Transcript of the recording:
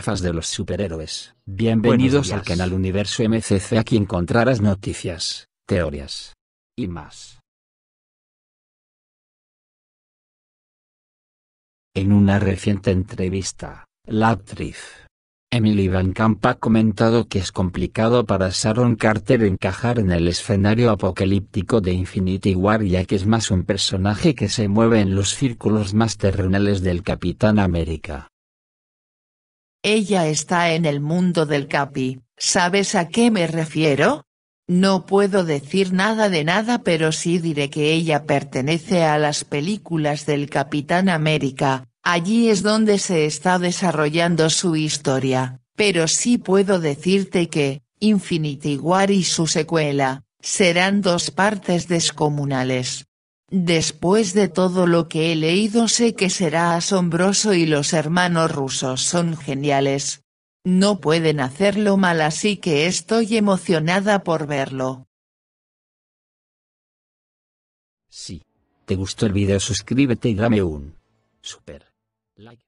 faz de los superhéroes. Bienvenidos al canal Universo MCC aquí encontrarás noticias, teorías y más. En una reciente entrevista, la actriz Emily Van Camp ha comentado que es complicado para Sharon Carter encajar en el escenario apocalíptico de Infinity War ya que es más un personaje que se mueve en los círculos más terrenales del Capitán América. Ella está en el mundo del capi, ¿sabes a qué me refiero? No puedo decir nada de nada pero sí diré que ella pertenece a las películas del Capitán América, allí es donde se está desarrollando su historia, pero sí puedo decirte que, Infinity War y su secuela, serán dos partes descomunales. Después de todo lo que he leído sé que será asombroso y los hermanos rusos son geniales. No pueden hacerlo mal así que estoy emocionada por verlo. Sí, te gustó el video suscríbete y dame un super like.